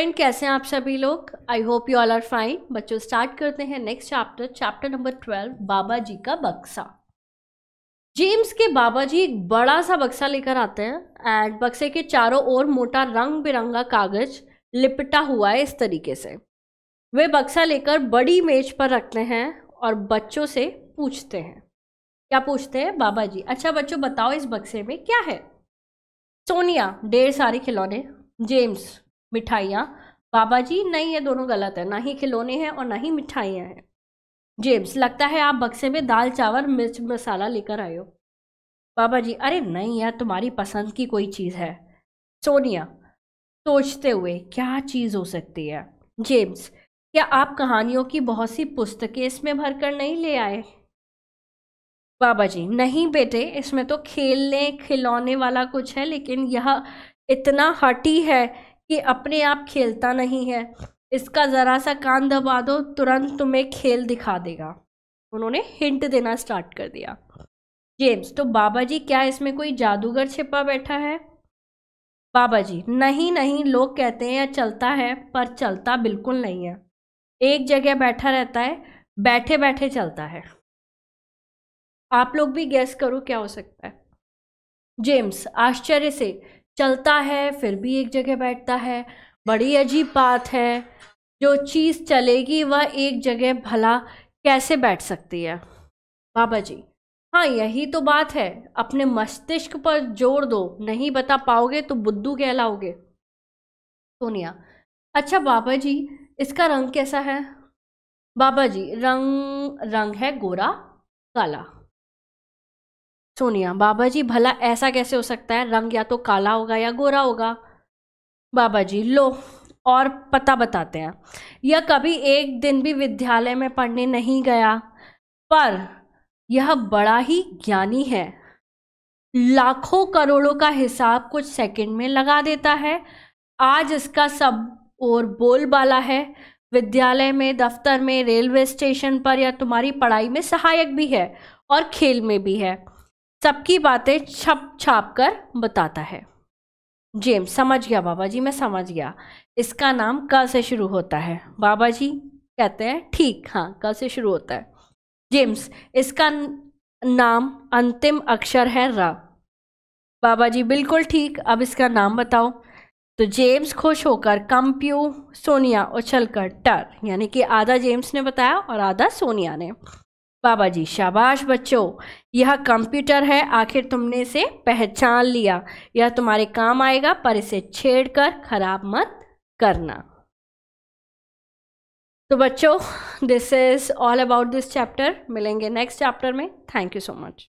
student कैसे हैं आप सभी लोग I hope you all are fine बच्चों स्टार्ट करते हैं next chapter chapter number twelve बाबा जी का बक्सा जेम्स के बाबा जी एक बड़ा सा बक्सा लेकर आते हैं एंड बक्से के चारों ओर मोटा रंग बिरंगा कागज लिपटा हुआ है इस तरीके से वे बक्सा लेकर बड़ी मेज पर रखते हैं और बच्चों से पूछते हैं क्या पूछते हैं बाबा जी अच्छा बच्चों बताओ इस बक्से में क्या है सोनिया ढेर सारे खिलौने जेम्स मिठाइयाँ बाबा जी नहीं ये दोनों गलत है ना ही खिलौने हैं और ना ही मिठाइयाँ हैं जेम्स लगता है आप बक्से में दाल चावल मिर्च मसाला लेकर आए हो बाबा जी अरे नहीं यार तुम्हारी पसंद की कोई चीज़ है सोनिया सोचते हुए क्या चीज़ हो सकती है जेम्स क्या आप कहानियों की बहुत सी पुस्तकें इसमें भरकर नहीं ले आए बाबा जी नहीं बेटे इसमें तो खेलने खिलौने वाला कुछ है लेकिन यह इतना हटी है कि अपने आप खेलता नहीं है इसका ज़रा सा कान दबा दो तुरंत तुम्हें खेल दिखा देगा उन्होंने हिंट देना स्टार्ट कर दिया जेम्स तो बाबा जी क्या इसमें कोई जादूगर छिपा बैठा है बाबा जी नहीं नहीं लोग कहते हैं चलता है पर चलता बिल्कुल नहीं है एक जगह बैठा रहता है बैठे बैठे चलता है आप लोग भी गैस करो क्या हो सकता है जेम्स आश्चर्य से चलता है फिर भी एक जगह बैठता है बड़ी अजीब बात है जो चीज़ चलेगी वह एक जगह भला कैसे बैठ सकती है बाबा जी हाँ यही तो बात है अपने मस्तिष्क पर जोर दो नहीं बता पाओगे तो बुद्धू कहलाओगे सोनिया अच्छा बाबा जी इसका रंग कैसा है बाबा जी रंग रंग है गोरा काला सोनिया तो बाबा जी भला ऐसा कैसे हो सकता है रंग या तो काला होगा या गोरा होगा बाबा जी लो और पता बताते हैं यह कभी एक दिन भी विद्यालय में पढ़ने नहीं गया पर यह बड़ा ही ज्ञानी है लाखों करोड़ों का हिसाब कुछ सेकंड में लगा देता है आज इसका सब और बोलबाला है विद्यालय में दफ्तर में रेलवे स्टेशन पर या तुम्हारी पढ़ाई में सहायक भी है और खेल में भी है सबकी बातें छप छाप कर बताता है जेम्स समझ गया बाबा जी मैं समझ गया इसका नाम क से शुरू होता है बाबा जी कहते हैं ठीक हाँ क से शुरू होता है जेम्स इसका नाम अंतिम अक्षर है र बाबा जी बिल्कुल ठीक अब इसका नाम बताओ तो जेम्स खुश होकर कंप्यू सोनिया उछलकर टर यानी कि आधा जेम्स ने बताया और आधा सोनिया ने बाबा जी शाबाश बच्चों यह कंप्यूटर है आखिर तुमने इसे पहचान लिया यह तुम्हारे काम आएगा पर इसे छेड़कर खराब मत करना तो बच्चों this is all about this chapter मिलेंगे नेक्स्ट चैप्टर में थैंक यू सो मच